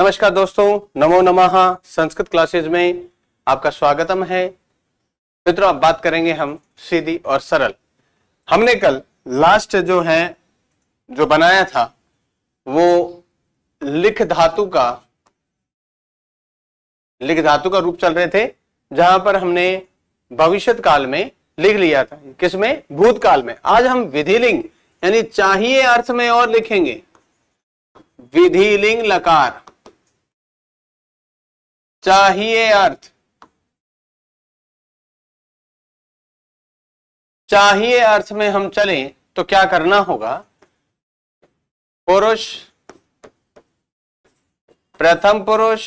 नमस्कार दोस्तों नमो नमः संस्कृत क्लासेज में आपका स्वागतम है मित्रों अब बात करेंगे हम सीधी और सरल हमने कल लास्ट जो है जो बनाया था वो लिख धातु का लिख धातु का रूप चल रहे थे जहां पर हमने भविष्य काल में लिख लिया था किसमें भूतकाल में आज हम विधि लिंग यानी चाहिए अर्थ में और लिखेंगे विधि लिंग लकार चाहिए अर्थ चाहिए अर्थ में हम चलें तो क्या करना होगा पुरुष प्रथम पुरुष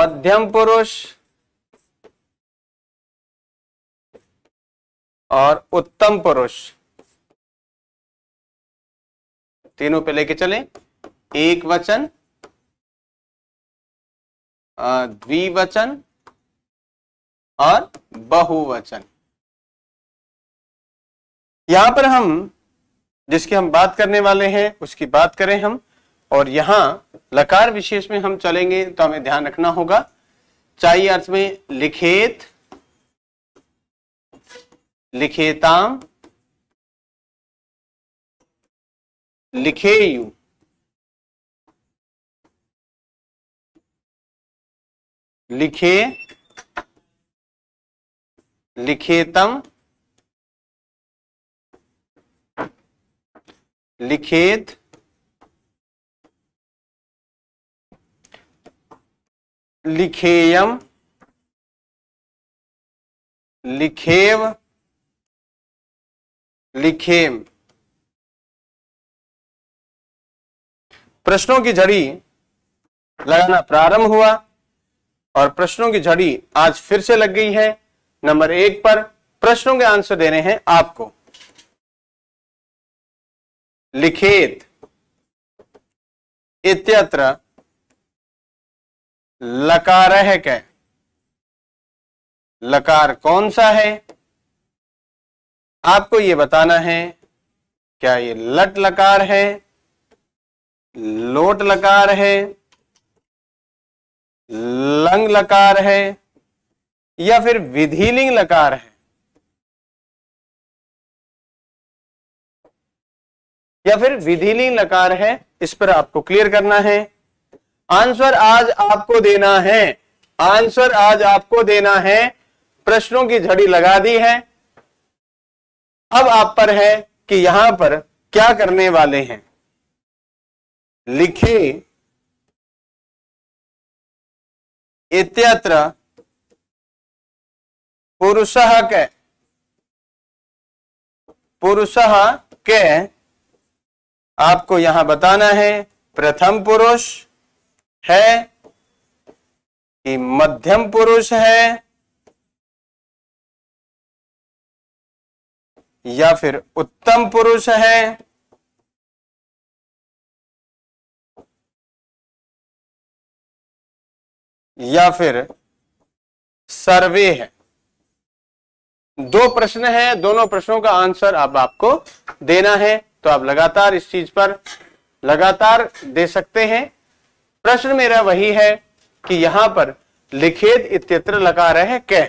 मध्यम पुरुष और उत्तम पुरुष तीनों पे लेके चलें एक वचन द्विवचन और बहुवचन यहां पर हम जिसकी हम बात करने वाले हैं उसकी बात करें हम और यहां लकार विशेष में हम चलेंगे तो हमें ध्यान रखना होगा चाहिए अर्थ में लिखेत लिखेताम लिखेयू लिखे लिखेतम लिखेत लिखेयम लिखेव लिखेम प्रश्नों की झड़ी लगाना प्रारंभ हुआ और प्रश्नों की झड़ी आज फिर से लग गई है नंबर एक पर प्रश्नों के आंसर देने हैं आपको लिखेत इत्यत्र लकार है क्या लकार कौन सा है आपको यह बताना है क्या ये लट लकार है लोट लकार है लंग लकार है या फिर विधिलिंग लकार है या फिर विधिलिंग लकार है इस पर आपको क्लियर करना है आंसर आज आपको देना है आंसर आज आपको देना है प्रश्नों की झड़ी लगा दी है अब आप पर है कि यहां पर क्या करने वाले हैं लिखे इत्यत्र पुरुषः के पुरुषः के आपको यहां बताना है प्रथम पुरुष है कि मध्यम पुरुष है या फिर उत्तम पुरुष है या फिर सर्वे है दो प्रश्न है दोनों प्रश्नों का आंसर अब आपको देना है तो आप लगातार इस चीज पर लगातार दे सकते हैं प्रश्न मेरा वही है कि यहां पर लिखेद इत्यत्र लगा रहे कह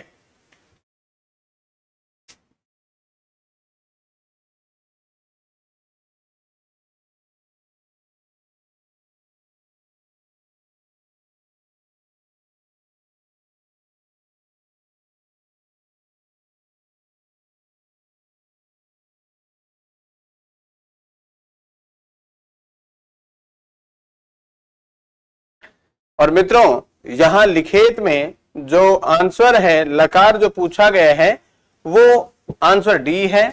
और मित्रों यहां लिखेत में जो आंसर है लकार जो पूछा गया है वो आंसर डी है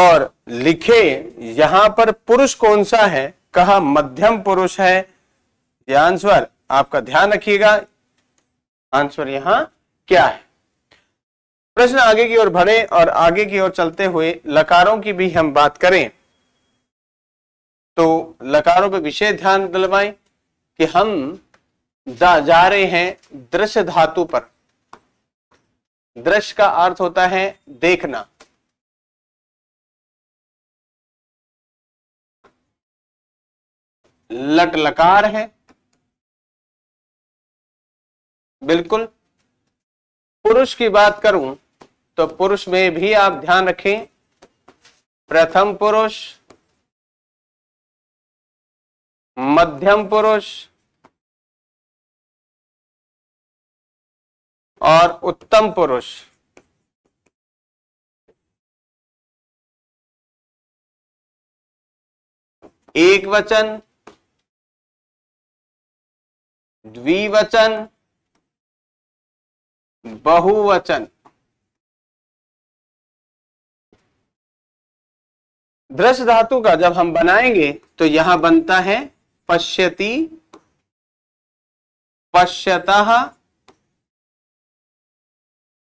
और लिखे यहां पर पुरुष कौन सा है कहा मध्यम पुरुष है यह आंसर आपका ध्यान रखिएगा आंसर यहां क्या है प्रश्न आगे की ओर बढ़े और आगे की ओर चलते हुए लकारों की भी हम बात करें तो लकारों पे विशेष ध्यान दिलवाएं कि हम जा, जा रहे हैं दृश्य धातु पर दृश्य का अर्थ होता है देखना लट लकार है बिल्कुल पुरुष की बात करूं तो पुरुष में भी आप ध्यान रखें प्रथम पुरुष मध्यम पुरुष और उत्तम पुरुष एक वचन द्विवचन बहुवचन दृश्य धातु का जब हम बनाएंगे तो यहां बनता है पश्यति पश्यत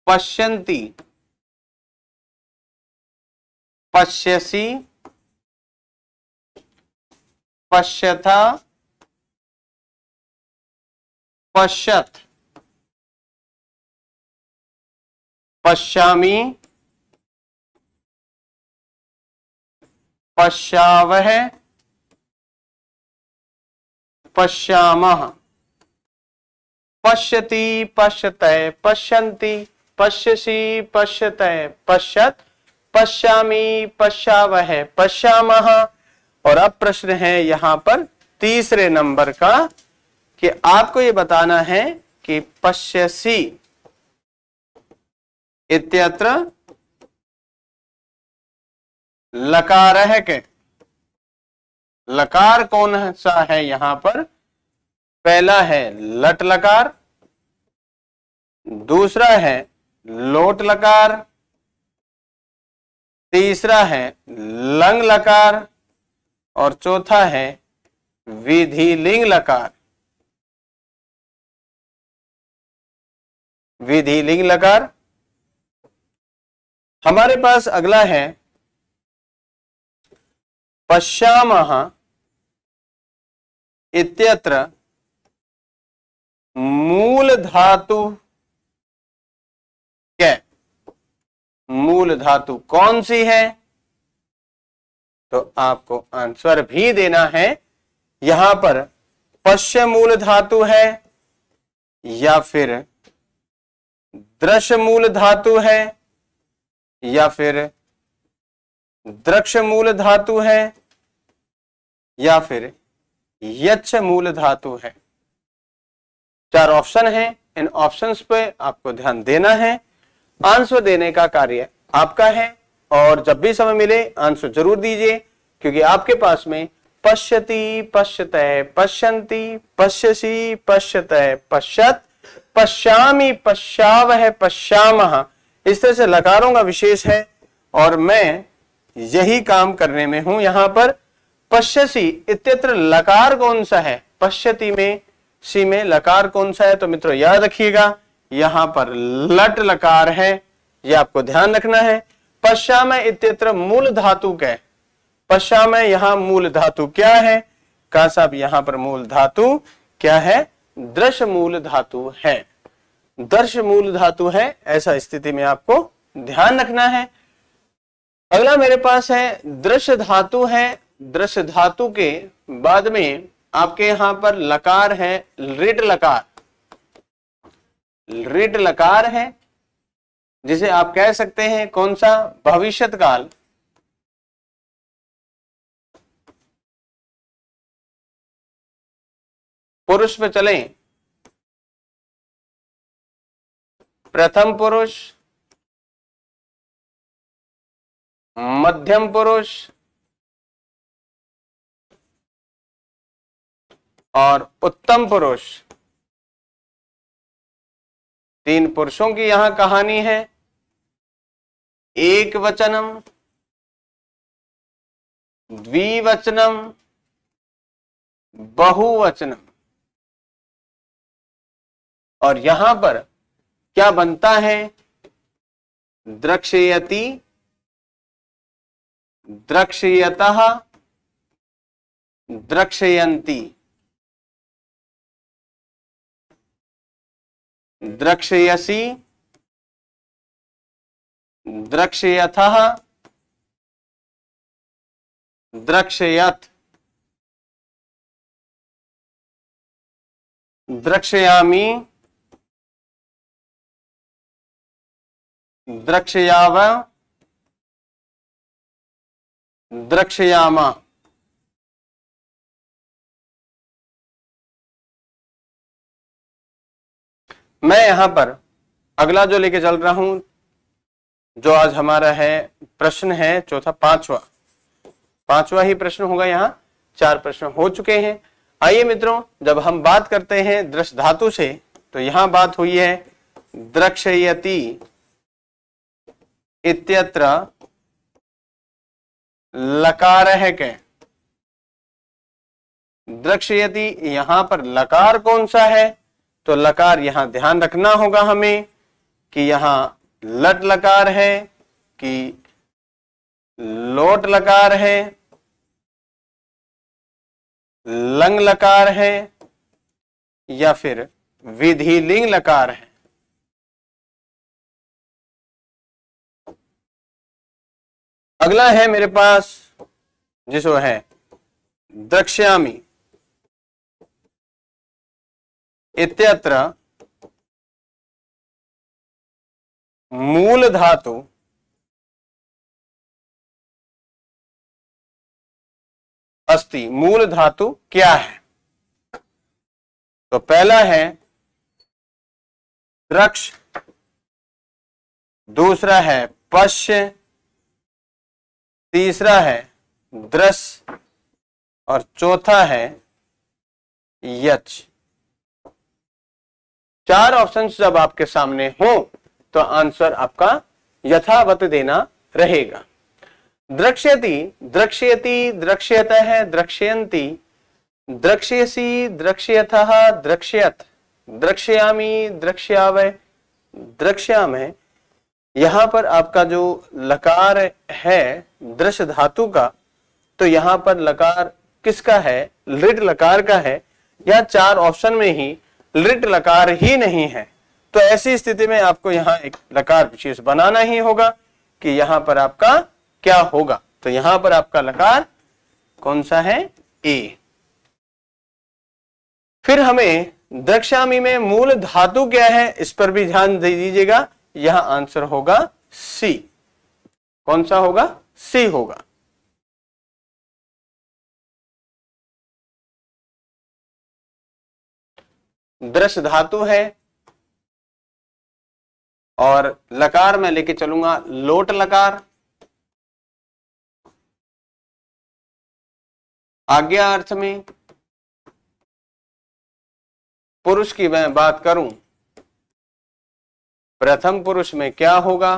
पश्यन्ति पश्यसि पश्यत पश्यत पश्यामि पश्यावह पश्यामः पश्यति पश्यत पश्यन्ति पश्यसि पश्यत पश्यत पश्यामी पश्यावह पश्यामः और अब प्रश्न है यहाँ पर तीसरे नंबर का कि आपको ये बताना है कि पश्यसी इत्यत्र लकार के लकार कौन सा है यहां पर पहला है लट लकार दूसरा है लोट लकार तीसरा है लंग लकार और चौथा है विधि लिंग लकार विधि लिंग लकार हमारे पास अगला है पश्चा महा इत्यत्र मूल धातु क्या मूल धातु कौन सी है तो आपको आंसर भी देना है यहां पर पश्य मूल धातु है या फिर दृश्य मूल धातु है या फिर दृक्ष मूल धातु है या फिर यच मूल धातु है चार ऑप्शन है इन ऑप्शंस पे आपको ध्यान देना है आंसर देने का कार्य आपका है और जब भी समय मिले आंसर जरूर दीजिए क्योंकि आपके पास में पश्यति पश्यत पश्यंति पश्यसी पश्यत पश्यत पश्यामी पश्याव है पश्याम इस तरह से लकारों का विशेष है और मैं यही काम करने में हूं यहां पर पश्यसी इत्यत्र लकार कौन सा है पश्यति में सी में लकार कौन सा है तो मित्रों याद रखिएगा यहां पर लट लकार है ये आपको ध्यान रखना है पश्चाम इत्यत्र मूल धातु क्या है पश्चाम यहां मूल धातु क्या है कहा साहब यहां पर मूल धातु क्या है दृश्य मूल धातु है दर्श मूल धातु है ऐसा स्थिति में आपको ध्यान रखना है अगला मेरे पास है दृश्य धातु है दृश्य धातु के बाद में आपके यहां पर लकार है रिट लकार रिट लकार है जिसे आप कह सकते हैं कौन सा भविष्यत काल पुरुष में चले प्रथम पुरुष मध्यम पुरुष और उत्तम पुरुष तीन पुरुषों की यहां कहानी है एक वचनम द्विवचनम बहुवचनम और यहां पर क्या बनता है द्रक्षयति द्रक्षयत द्रक्षयंती द्रक्षयसी द्रक्षयथ द्रक्षयथ द्रक्षयामी द्रक्षयाव द्रक्षयामा मैं यहां पर अगला जो लेके चल रहा हूं जो आज हमारा है प्रश्न है चौथा पांचवा पांचवा ही प्रश्न होगा यहाँ चार प्रश्न हो चुके हैं आइए मित्रों जब हम बात करते हैं दृश्य धातु से तो यहां बात हुई है द्रक्षयति इत्यत्र लकार है के द्रक्षयति यहां पर लकार कौन सा है तो लकार यहां ध्यान रखना होगा हमें कि यहां लट लकार है कि लोट लकार है लंग लकार है या फिर विधि लिंग लकार है अगला है मेरे पास जिसो है द्रक्ष्यामी इत्यत्र मूल धातु अस्ति मूल धातु क्या है तो पहला है द्रक्ष दूसरा है पश्य तीसरा है दृश्य और चौथा है यक्ष चार ऑप्शन जब आपके सामने हो तो आंसर आपका यथावत देना रहेगा द्रक्ष्यति द्रक्ष्यति द्रक्ष्यत द्रक्ष्यंती द्रक्ष्यसी द्रक्ष्यथ द्रक्ष्यत द्रक्ष्यामी द्रक्ष्याव द्रक्ष्याम है यहां पर आपका जो लकार है दृश्य धातु का तो यहां पर लकार किसका है लिट लकार का है यह चार ऑप्शन में ही लिट लकार ही नहीं है तो ऐसी स्थिति में आपको यहां एक लकार विशेष बनाना ही होगा कि यहां पर आपका क्या होगा तो यहां पर आपका लकार कौन सा है ए फिर हमें दक्षामी में मूल धातु क्या है इस पर भी ध्यान दे दीजिएगा यह आंसर होगा सी कौन सा होगा सी होगा दृश धातु है और लकार में लेके चलूंगा लोट लकार आज्ञा अर्थ में पुरुष की मैं बात करूं प्रथम पुरुष में क्या होगा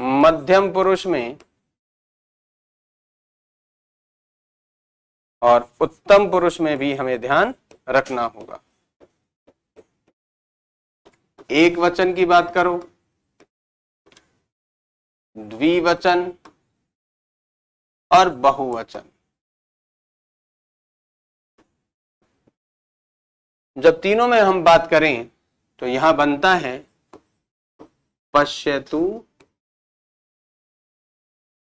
मध्यम पुरुष में और उत्तम पुरुष में भी हमें ध्यान रखना होगा एक वचन की बात करो द्विवचन और बहुवचन जब तीनों में हम बात करें तो यहां बनता है पश्यतु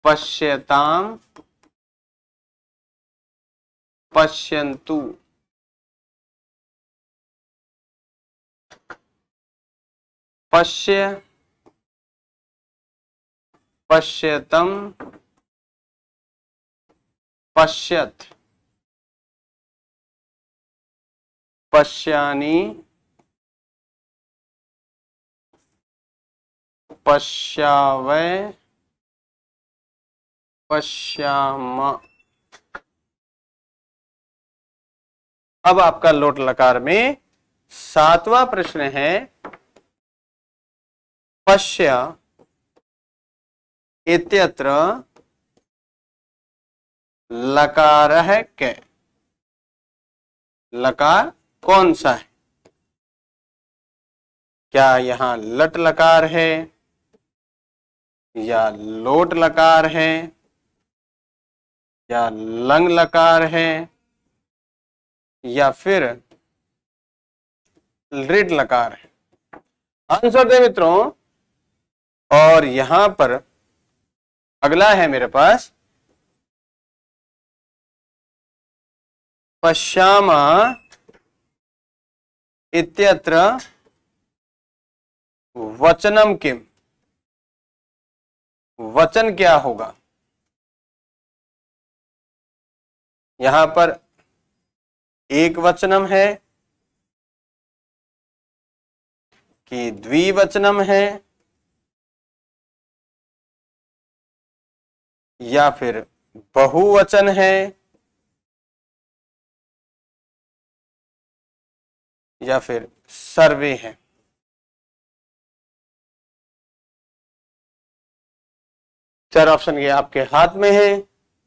पश्यताम पश्यन्तु पश्य पश्यतम पश्यत पश्यानि पश्यावै पश्याम अब आपका लोट लकार में सातवां प्रश्न है पश्य इत्यत्र लकार है के लकार कौन सा है क्या यहां लट लकार है या लोट लकार है या लंग लकार है या फिर रिड लकार है आंसर दे मित्रों और यहां पर अगला है मेरे पास पश्यामा इत्यत्र वचनम किम वचन क्या होगा यहां पर एक वचनम है कि द्विवचनम है या फिर बहुवचन है या फिर सर्वे है चार ऑप्शन ये आपके हाथ में है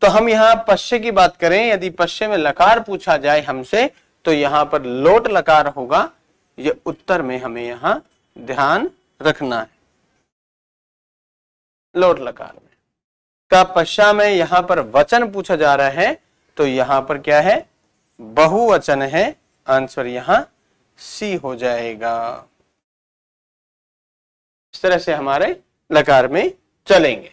तो हम यहाँ पश्य की बात करें यदि पश्य में लकार पूछा जाए हमसे तो यहाँ पर लोट लकार होगा ये उत्तर में हमें यहाँ ध्यान रखना है लोट लकार में का पश्चा में यहाँ पर वचन पूछा जा रहा है तो यहाँ पर क्या है बहुवचन है आंसर यहाँ सी हो जाएगा इस तरह से हमारे लकार में चलेंगे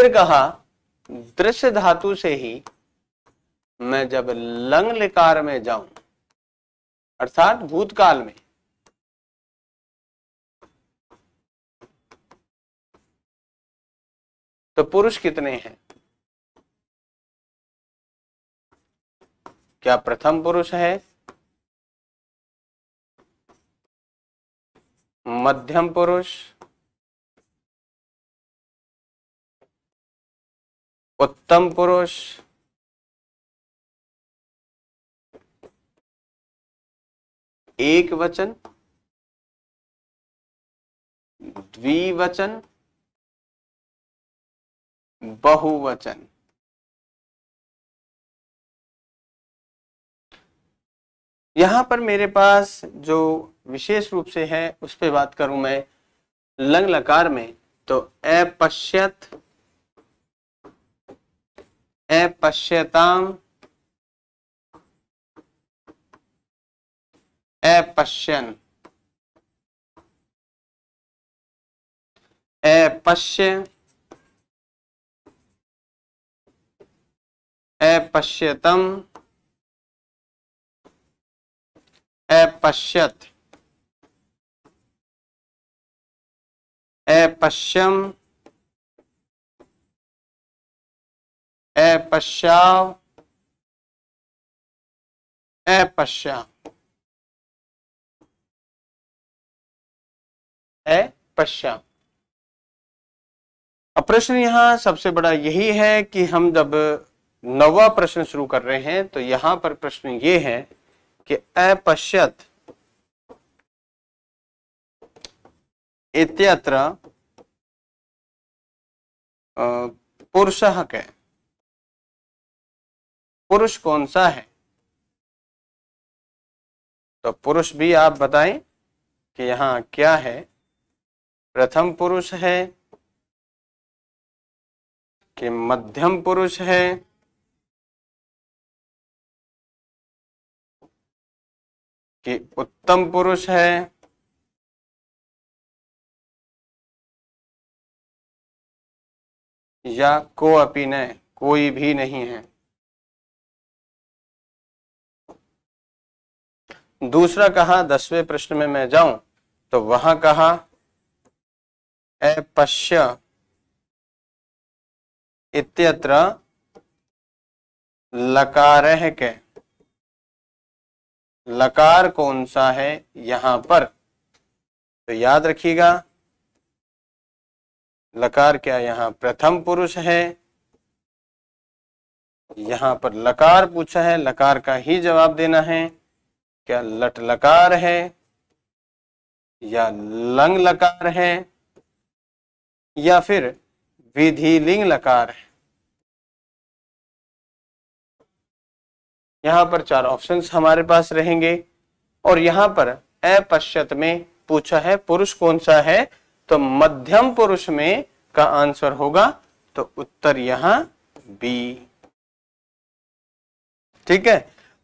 फिर कहा दृश्य धातु से ही मैं जब लंग लिकार में जाऊं अर्थात भूतकाल में तो पुरुष कितने हैं क्या प्रथम पुरुष है मध्यम पुरुष उत्तम पुरुष एक वचन द्विवचन बहुवचन यहां पर मेरे पास जो विशेष रूप से है उस पर बात करूं मैं लंग लकार में तो अपश्यत अपश्यताम अपश्यन अपश्य अपश्यतम अपश्यत अपश्यम अपश्याव अपश्याव पश्चा अब प्रश्न यहाँ सबसे बड़ा यही है कि हम जब नवा प्रश्न शुरू कर रहे हैं तो यहाँ पर प्रश्न ये है कि अपश्यत इत्यत्र पुरुष है पुरुष कौन सा है तो पुरुष भी आप बताएं कि यहां क्या है प्रथम पुरुष है कि मध्यम पुरुष है कि उत्तम पुरुष है या को न कोई भी नहीं है दूसरा कहा दसवें प्रश्न में मैं जाऊं तो वहां कहा अपश्य इत्यत्र लकार के लकार कौन सा है यहां पर तो याद रखिएगा लकार क्या यहां प्रथम पुरुष है यहां पर लकार पूछा है लकार का ही जवाब देना है क्या लट लकार है या लंग लकार है या फिर विधि लिंग लकार है यहां पर चार ऑप्शंस हमारे पास रहेंगे और यहां पर अपश्यत में पूछा है पुरुष कौन सा है तो मध्यम पुरुष में का आंसर होगा तो उत्तर यहां बी ठीक है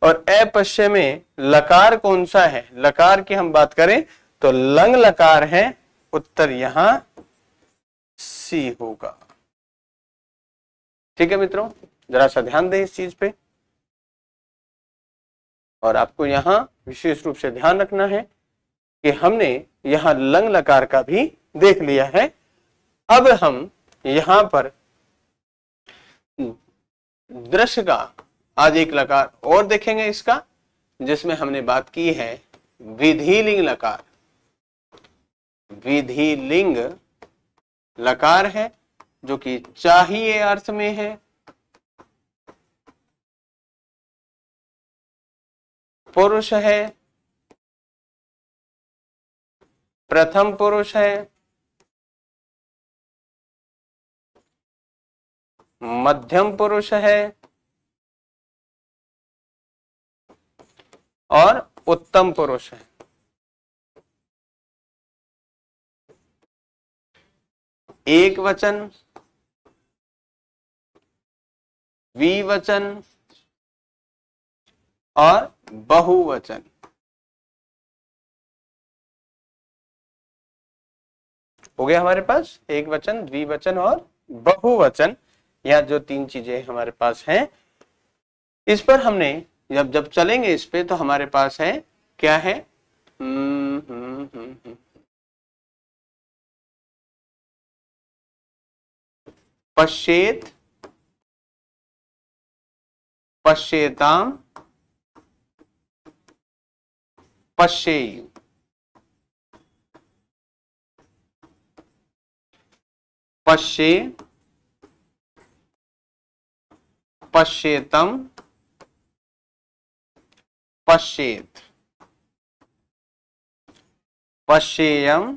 और अपश्य में लकार कौन सा है लकार की हम बात करें तो लंग लकार है उत्तर यहां सी होगा ठीक है मित्रों जरा सा ध्यान दें इस चीज पे और आपको यहां विशेष रूप से ध्यान रखना है कि हमने यहां लंग लकार का भी देख लिया है अब हम यहां पर दृश्य का आदि लकार और देखेंगे इसका जिसमें हमने बात की है विधि लिंग लकार विधि लिंग लकार है जो कि चाहिए अर्थ में है पुरुष है प्रथम पुरुष है मध्यम पुरुष है और उत्तम पुरुष है एक वचन विवचन और बहुवचन हो गया हमारे पास एक वचन द्विवचन और बहुवचन या जो तीन चीजें हमारे पास हैं इस पर हमने जब जब चलेंगे इस पे तो हमारे पास है क्या है पश्चेत पश्चेताम पश्चेयु पश्चेतम पश्चे पश्येत पश्येयम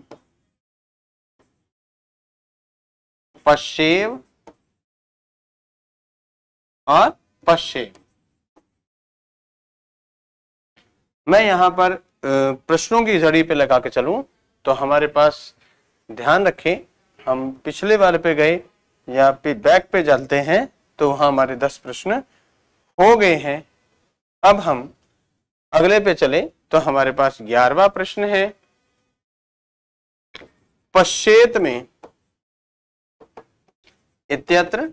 पश्येव और पश्येव मैं यहां पर प्रश्नों की जड़ी पे लगा के चलूं तो हमारे पास ध्यान रखें हम पिछले वाले पे गए या पे बैक पे चलते हैं तो वहां हमारे दस प्रश्न हो गए हैं अब हम अगले पे चलें तो हमारे पास ग्यारहवा प्रश्न है पश्चेत में इत्यत्र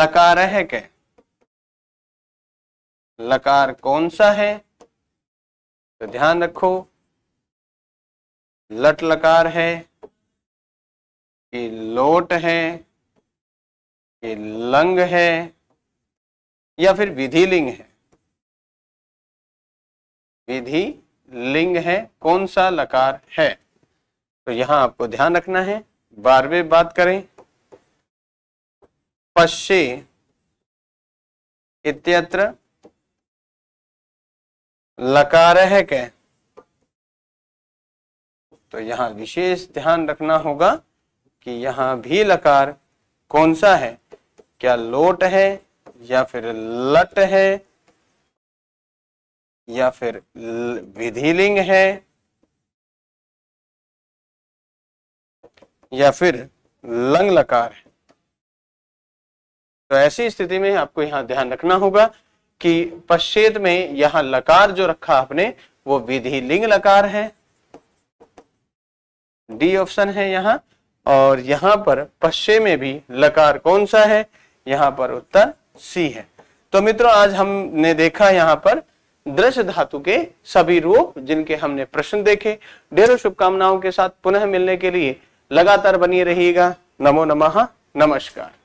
लकार है क्या लकार कौन सा है तो ध्यान रखो लट लकार है कि लोट है कि लंग है या फिर विधि लिंग है विधि लिंग है कौन सा लकार है तो यहां आपको ध्यान रखना है बारहवें बात करें पश्चे इत्यत्र लकार है क्या तो यहां विशेष ध्यान रखना होगा कि यहां भी लकार कौन सा है क्या लोट है या फिर लट है या फिर विधि लिंग है या फिर लंग लकार है तो ऐसी स्थिति में आपको यहां ध्यान रखना होगा कि पश्चेत में यहां लकार जो रखा आपने वो विधि लिंग लकार है डी ऑप्शन है यहां और यहां पर पश्चे में भी लकार कौन सा है यहां पर उत्तर सी है तो मित्रों आज हमने देखा यहां पर दृश धातु के सभी रूप जिनके हमने प्रश्न देखे ढेरों शुभकामनाओं के साथ पुनः मिलने के लिए लगातार बनी रहिएगा नमो नमः नमस्कार